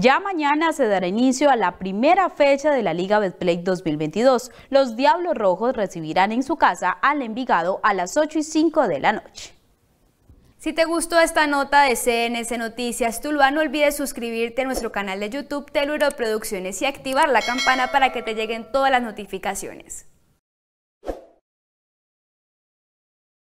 Ya mañana se dará inicio a la primera fecha de la Liga Betplay 2022. Los Diablos Rojos recibirán en su casa al Envigado a las 8 y 5 de la noche. Si te gustó esta nota de cns Noticias Tuluá, no olvides suscribirte a nuestro canal de YouTube Teluro Producciones y activar la campana para que te lleguen todas las notificaciones.